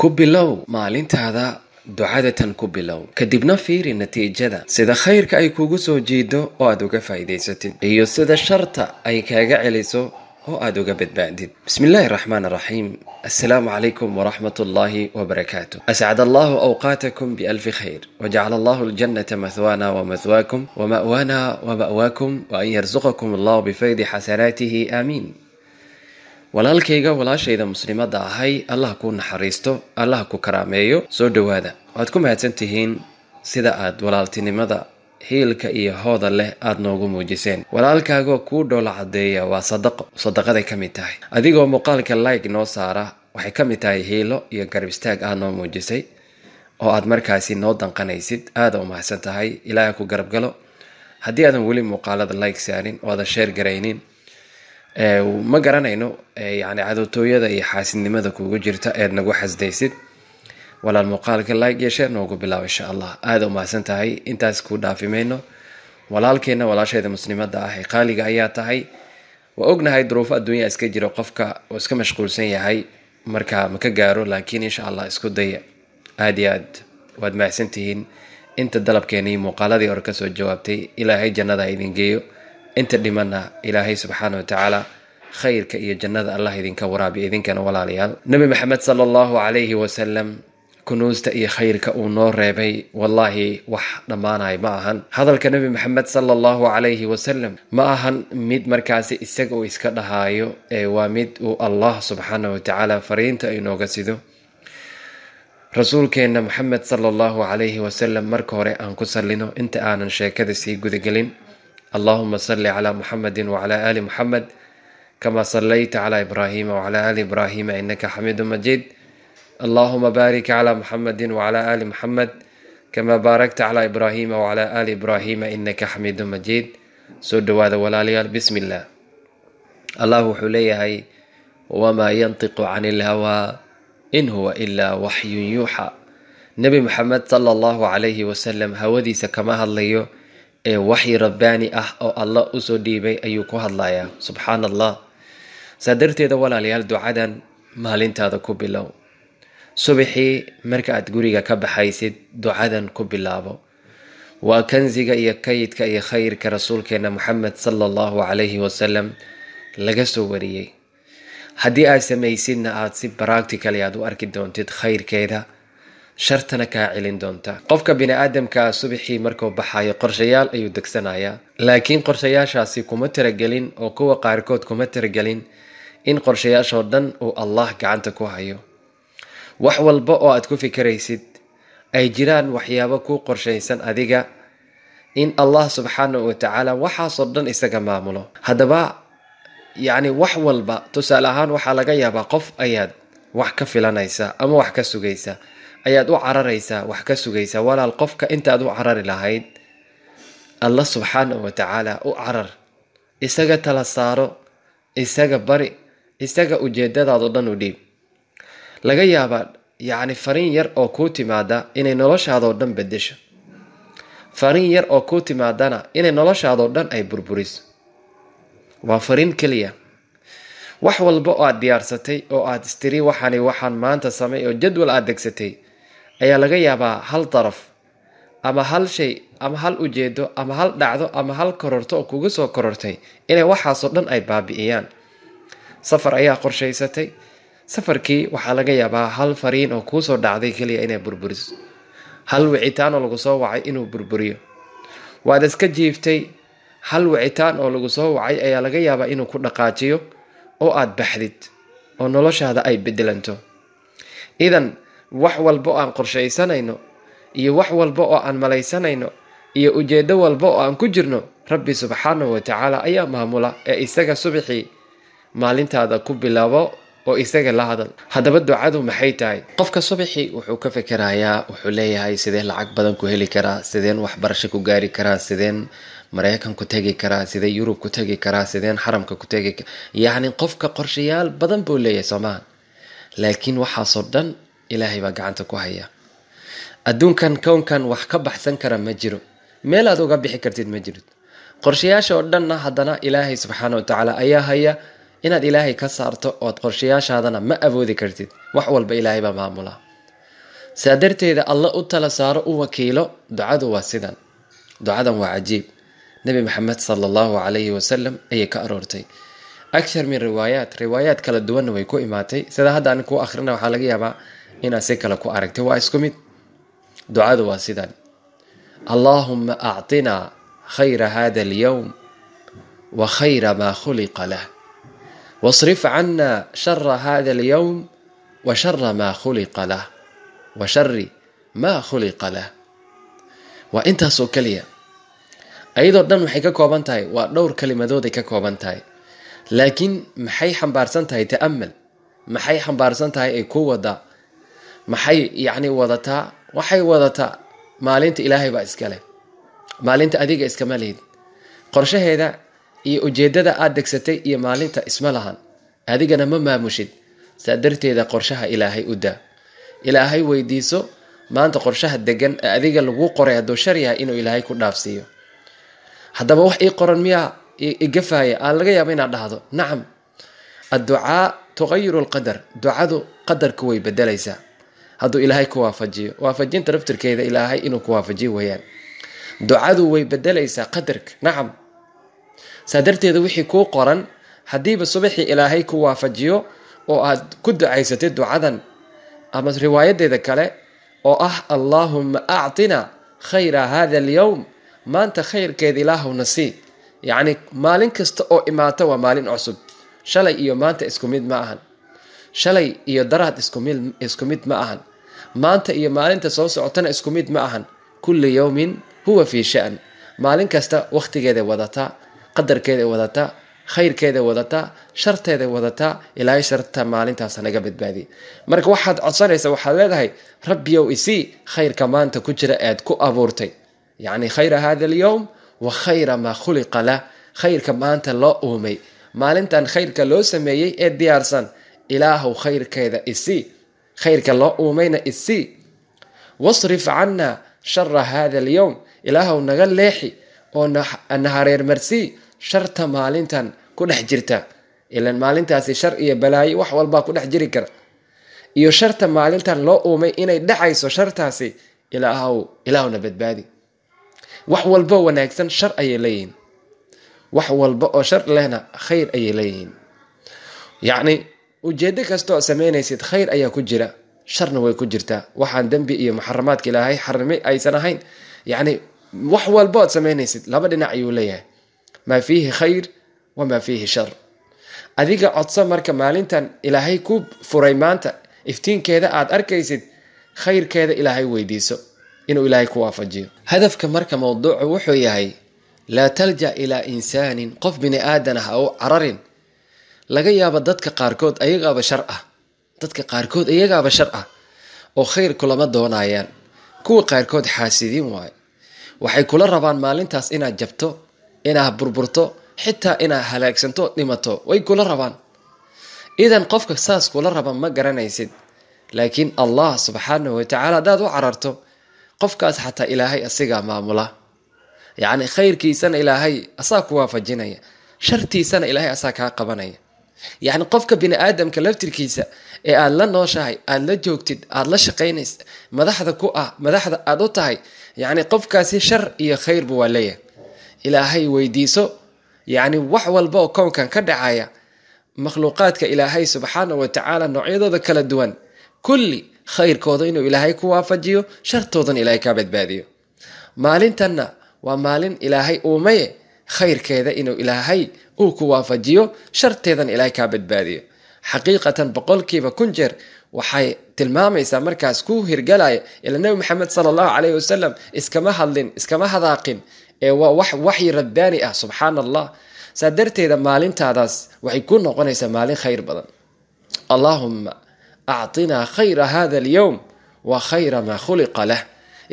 ku bilow maalintaada ducadatan ku bilow kadibna fiiri natiijada sida khayrka ay kugu soo jiido oo aad uga faa'iidaysatid iyo sida sharta ay kaaga celiso oo aada uga badbaadid bismiillaahi raxmaan raxiim assalaamu calaykum waraxmat ullaahi wbarakaatu ascad allaahu awqaatakum bialfi khayr wajacala allahu aljannata mahwaana wamahwaakum wama'waana wama'waakum waan yarsuqakum allahu bifaydi xasanaatihi aamiin walaalkayga walaashayda muslimadda ahay allah kuu naxariisto allah ku karaameeyo soo dhowaada waxaad ku mahadsan tihiin sida aad walaaltinimada hiilka iyo hooda leh aada noogu muujiseen walaalkaagoo kuu dhoola caddeeya waa sadaqo sadaqaday ka mid tahay adigoo muuqaalka layg noo saara waxay ka mid tahay hiilo iyo garab istaag aada noo muujisay oo aad markaasi noo danqanaysid aada u mahadsan tahay ilaah ku garabgalo haddii aadan weli muuqaalada like saarin oo aadan sheer garaynin ma garanayno yani cadowtooyada iyo xaasidnimada kugu jirta eed nagu xasdaysid walaal muuqaalka laag yeeshee noogu bilaaw insha allah aada umahadsan tahay intaas ku dhaafi walaalkeena walaalkeenna walaashayda muslimada ah ee qaaliga ayaa tahay waa ognahay duruufo adduunyaa iska jiro qofka oo iska mashquulsan yahay markaa ma ka gaaro laakiin insha allah isku daya aada iyo aad waad mahadsantihiin inta dalabkeena iyo muuqaaladii hore kasoo jawaabtay ilaahay jannada ha idin geeyo inta dhimana ilaahay subxaana watacaala khayrka iyo jannada allah idinka waraabiya idinkana walaalayaal nabi maxamed sala allahu calayhi wasalam kunuusta iyo khayrka uu noo reebay wallaahi wax dhammaanay ma ahan hadalka nebi maxamed sala allahu calayhi wasalam ma ahan mid markaasi isaga uu iska dhahaayo ee waa mid uu allah subxaana watacaala fariinta inooga sido rasuulkeenna maxamed sala allahu calayhi wasalam marka hore aan ku sallino inta aanan sheekada sii gudagelin allahuma sali cla muxamedi wcla ali muxamed kama salayta cla ibrahima wcla ali ibrahima inaka xamiidu majid allahuma baarik cla muxamedi wcla ali muxamed kama baarakta cla ibrahima wcla ali ibrahima inaka xamiidu majid soo dhowaada walaalayaal bismi illah allah wuxuu leeyahay wamaa yantiqu can ilhawaa in huwa ilaa waxyun yuuxa nebi maxamed sala allahu calayhi wasalam hawadiisa kama hadlayo ee waxyi rabbaani ah oo allah usoo dhiibay ayuu ku hadlayaa subxaan allah saa darteeda walaalayaal ducadan maalintaada ku bilow subaxii marka aad guriga ka baxaysid ducadan ku bilaabo waa kansiga iyo kayidka iyo khayrka rasuulkeena moxamed sala allahu calayhi wasalam laga soo wariyey haddii aad samaysidna aada si baracticali aad u arki doontid khayrkeeda shartana kaa celin doonta qofka bini aadamka subaxii markuu baxayo qorshayaal ayuu degsanayaa laakiin qorshayaashaasi kuma taragelin oo kuwa qaarkood kuma taragelin in qorshayaashoo dhan uu allah gacanta ku hayo wax walba oo aad ku fikiraysid ay jiraan waxyaabo ku qorshaysan adiga in allah subxaanahu tacaala waxaasoo dhan isaga maamulo haddaba yacni wax walba tusaale ahaan waxaa laga yaabaa qof ayaad wax ka filanaysa ama wax ka sugaysaa ayaad u cararaysaa wax ka sugaysaa walaal qofka intaad u carari lahayd alla subxaana watacaala u carar isaga tala saaro isaga bari isaga ujeedadaadoo dhan u dhiib laga yaabaa yacni fariin yar oo kuu timaada inay noloshaadoo dhan bedesho fariin yar oo kuu timaadana inay noloshaadoo dhan ay burburiso waa fariin keliya wax walba oo aad diyaarsatay oo aada istiri waxaani waxaan maanta samay oo jadwal aad degsatay ayaa laga yaabaa hal daraf ama hal shay ama hal ujeedo ama hal dhacdo ama hal kororto oo kuga soo korortay inay waxaasoo dhan ay baabi'iyaan safar ayaa qorshaysatay safarkii waxaa laga yaabaa hal fariin oo kuu soo dhacday keliya inay burburiso hal wicitaan oo lagu soo wacay inuu burburiyo waad iska jiiftay hal wicitaan oo lagu soo wacay ayaa laga yaabaa inuu ku dhaqaajiyo oo aad baxdid oo noloshaada ay bedelanto idan wax walba oo aan qorshaysanayno iyo wax walba oo aan malaysanayno iyo ujeeddo walba oo aan ku jirno rabbi subxaanahu watacaala ayaa maamula ee isaga subaxii maalintaada ku bilaabo oo isaga la hadal haddaba ducadu maxay tahay qofka subaxii wuxuu ka fekerayaa wuxuu leeyahay sidee lacag badan ku heli karaa sideen waxbarasho ku gaari karaa sideen maraykan ku tegi karaa sidee yurub ku tegi karaa sideen xaramka ku tegi karaa yacni qofka qorshayaal badan buu leeyahay soomaa laakiin waxaasoo dhan ilaahay baa gacanta ku haya adduunkan kownkan wax ka baxsan kara ma jiro meel aad uga bixi kartid ma jirto qorshayaasha oo dhanna haddana ilaahay subxaana watacaala ayaa haya inaad ilaahay ka saarto ood qorshayaashaadana ma awoodi kartid wax walba ilaahay baa maamula saa darteeda alla u tala saaro u wakiilo ducadu waa sidan ducadan waa cajiib nebi maxamed sala allahu calayhi wasalam ayay ka aroortay akhar min riwaayaat riwaayaad kala duwanna way ku imaatay sida hadda aan ku akhrina waxaa laga yaabaa inaad si kale ku aragtay waa isku mid ducadu waa sidan allaahuma actinaa khayra hada alyowm wa khayra maa khuliqa lah wasrif cana shara hada alyowm wa shara maa khuliqa lah wa shari maa khuliqa lah waa intaasoo keliya ayadoo dhan waxay ka kooban tahay waa dhowr kelimadooday ka kooban tahay laakiin maxay xambaarsan tahay ta'amal maxay xambaarsan tahay ay ku wada maxay yacni wadataa waxay wadataa maalinta ilaahay baa iskale maalinta adiga iskama lihid qorshaheeda iyo ujeedada aad degsatay iyo maalinta isma lahan adigana ma maamushid saa darteeda qorshaha ilaahay u daa ilaahay weydiiso maanta qorshaha degan ee adiga laguu qoray hadduu shar yahay inuu ilaahay ku dhaafsiiyo haddaba wax ii qoran miyaa igafaaya aan laga yaaba inaad dhahdo nacam adducaa tuqayiru lqadar ducadu qadarka way bedelaysaa hadduu ilaahay ku waafajiyo waafajinta naftirkeeda ilaahay inuu ku waafajiyo weyaan ducadu way bedelaysaa qadarka nacam saa darteeda wixii kuu qoran haddiiba subaxii ilaahay ku waafajiyo oo aad ku ducaysatid ducadan ama riwaayadeeda kale oo ah allaahuma actina khayra haada alyowm maanta khayrkeeda ilaahw sii yacni maalin kasta oo imaata waa maalin cusub shalay iyo maanta isku mid ma ahan shalay iyo daraad isku mid ma ahan maanta iyo maalinta soo socotana isku mid ma ahan kulli yowmin huwa fii sha-n maalin kasta wakhtigeeday wadataa qadarkeeday wadataa khayrkeeday wadataa sharteeday wadataa ilaahay sharta maalintaasa naga badbaadi marka waxaad codsanaysa waxaad leedahay rabbiyow isii khayrka maanta ku jira ead ku abuurtay yacni khayra hada alyowm wa khayra maa khuliqa lah khayrka maanta loo uumay maalintan khayrka loo sameeyey ee diyaarsan ilaahw khayrkeeda isi khayrka loo uumayna isi wasrif cannaa shara haada alyowm ilaahw naga leexi oo nahareermarsii sharta maalintan ku dhex jirta ilan maalintaasi shar iyo balaayo wax walbaa ku dhex jiri kara iyo sharta maalintan loo uumay inay dhacayso shartaasi ilaahw ilaahowna badbaadi wax walbo wanaagsan shar ayay leeyihiin wax walba oo shar lehna khayr ayay leeyihiin yacni ujeedo kastooo samaynaysid khayr ayaa ku jira sharna way ku jirtaa waxaan dembi iyo muxaramaadka ilaahay xarmi aysan ahayn yacni wax walba ood samaynaysid laba dhinac ayuu leeyahay maa fiihi khayr wamaa fiihi shar adiga codso marka maalintan ilaahay ku furay maanta iftiinkeeda aad arkaysid khayrkeeda ilaahay weydiiso inuu ilaahay ku waafajiyo hadafka marka mawduucu wuxuu yahay laa talja ilaa insaanin qof bini aadan ah au cararin laga yaaba dadka qaarkood ayagaaba shar ah dadka qaarkood ayagaaba shar ah oo khayr kulama doonayaan kuwa qaarkood xaasidiin waayo waxay kula rabaan maalintaas inaad jabto inaad burburto xitaa inaad halaagsanto o dhimato way kula rabaan idan qofka saas kula raba ma garanaysid laakiin allah subxaanahu watacaala haddaad u cararto qofkaas xataa ilaahay asigaa maamula yacni khayrkiisana ilaahay asaa ku waafajinaya shartiisana ilaahay asaa kaa qabanaya yacni qofka bini aadamka laftirkiisa ee aad la nooshahay aad la joogtid aad la shaqaynaysa madaxda ku ah madaxda aad u tahay yacni qofkaasi shar iyo khayrba waa leeyahay ilaahay weydiiso yacni wax walba oo koonkan ka dhacaya makhluuqaadka ilaahay subxaana wa tacaala noocyadooda kala duwan kulli khayrkooda inuu ilaahay ku waafajiyo shartoodan ilaahay kaa badbaadiyo maalintanna waa maalin ilaahay uumaye khayrkeeda inuu ilaahay uu ku waafajiyo sharteedan ilaahay kaa badbaadiyo xaqiiqatan boqolkiiba kun jeer waxay tilmaamaysaa markaas ku hirgalaya ilaa nebi maxamed sala allahu caleyhi wasalam iskama hadlin iskama hadaaqin ee waa wax waxyi rabbaani ah subxaan allah saa darteeda maalintaadaas waxay ku noqonaysaa maalin khayr badan allaahumma actinaa khayra hada alyowm wa khayra maa khuliqa lah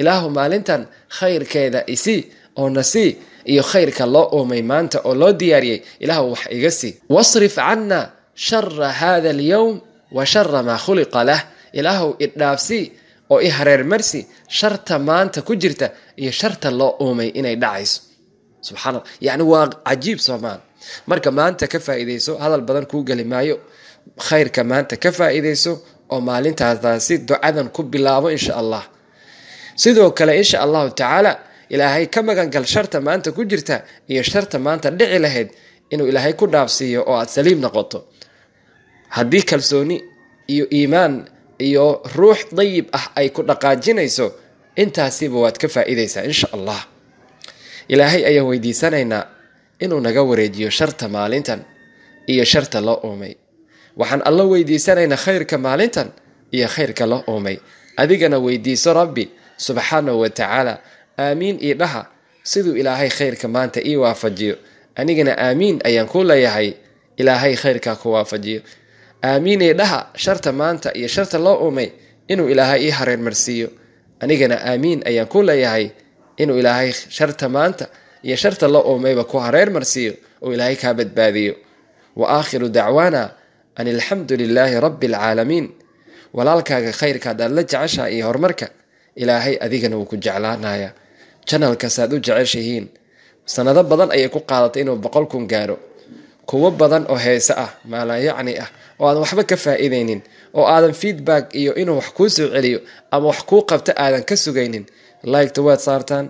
ilaahu maalintan khayrkeeda isii oo nasii iyo khayrka loo uumay maanta oo loo diyaariyey ilaah wax iga sii wasrif canna shara haada alyowm wa shara maa khuliqa lah ilaahw idhaafsii oo i hareermarsi sharta maanta ku jirta iyo sharta loo uumay inay dhacayso subxaanala yacni waa cajiib soomaal marka maanta ka faa'iidayso hadal badan kuu geli maayo khayrka maanta ka faa'iidayso oo maalintaataasi ducadan ku bilaabo insha allah sidoo kale insha allahu tacaala ilaahay ka magangal sharta maanta ku jirta iyo sharta maanta dhici lahayd inuu ilaahay ku dhaafsiiyo oo aad saliim noqoto haddii kalsooni iyo iimaan iyo ruux dayib ah ay ku dhaqaajinayso intaasiba waad ka faa'iidaysaa insha allah ilaahay ayaan weydiisanaynaa inuu naga wareejiyo sharta maalintan iyo sharta la uumay waxaan alla weydiisanaynaa khayrka maalintan iyo khayrka la uumay adigana weydiiso rabbi subxaanahu wa tacaala aamiin ii dhaha siduu ilaahay khayrka maanta ii waafajiyo anigana aamiin ayaan ku leeyahay ilaahay khayrka ku waafajiyo aamiin ii dhaha sharta maanta iyo sharta loo umay inuu ilaahay ii hareermarsiiyo anigana aamiin ayaan ku leeyahay inuu ilaahay sharta maanta iyo sharta loo uumayba ku hareermarsiiyo oo ilaahay kaa badbaadiyo wa aakhiru dacwaana an ilxamdu lilaahi rabbi alcaalamiin walaalkaaga khayrka haddaad la jeceshaha iyo horumarka ilaahay adigana wuu ku jeclaanaya janalkaas aad u jeceshihiin sanado badan ayay ku qaadatay inuu boqol kun gaaro kuwo badan oo heese ah maalayacni ah oo aadan waxba ka faa-iideynin oo aadan feedback iyo inuu wax kuu soo celiyo ama wax kuu qabta aadan ka sugaynin laygta waad saartaan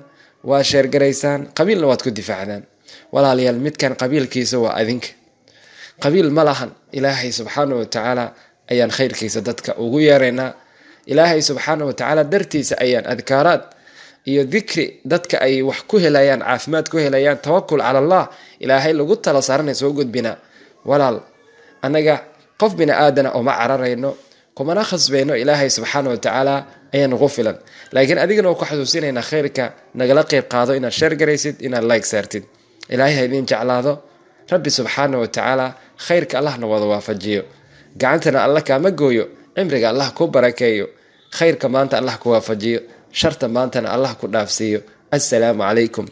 waa sheergaraysaan qabiilna waad ku difaacdaan walaalayaal midkan qabiilkiisa waa adinka qabiil ma lahan ilaahay subxaana watacaala ayaan khayrkiisa dadka ugu yeeraynaa ilaahay subxaana watacaala dartiisa ayaan adkaaraad iyo dikri dadka ay wax ku helayaan caafimaad ku helayaan tawakul cala allah ilaahay lagu tala saarana soo gudbina walaal annaga qof bini aadana oma cararayno kumana khasbayno ilaahay subxaana wa tacaala ayaan ugu filan laakiin adigana oo ku xasuusinaynaa khayrka nagala qeyb qaado inaad sheer garaysid inaad like saartid ilaahay ha idiin jeclaado rabbi subxaana wa tacaala khayrka allahna wada waafajiyo gacantana allah kaama gooyo cimriga allah ku barakeeyo khayrka maanta allah ku waafajiyo sharta maantana allah ku dhaafsiiyo assalaamu calaykum